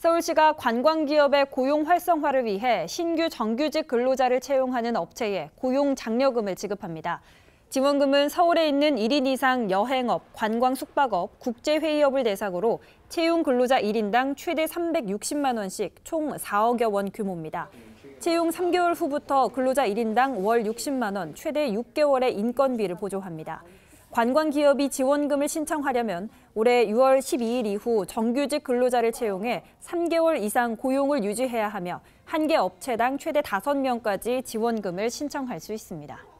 서울시가 관광기업의 고용 활성화를 위해 신규 정규직 근로자를 채용하는 업체에 고용 장려금을 지급합니다. 지원금은 서울에 있는 1인 이상 여행업, 관광 숙박업, 국제회의업을 대상으로 채용 근로자 1인당 최대 360만 원씩 총 4억여 원 규모입니다. 채용 3개월 후부터 근로자 1인당 월 60만 원, 최대 6개월의 인건비를 보조합니다. 관광기업이 지원금을 신청하려면 올해 6월 12일 이후 정규직 근로자를 채용해 3개월 이상 고용을 유지해야 하며 한 개 업체당 최대 5명까지 지원금을 신청할 수 있습니다.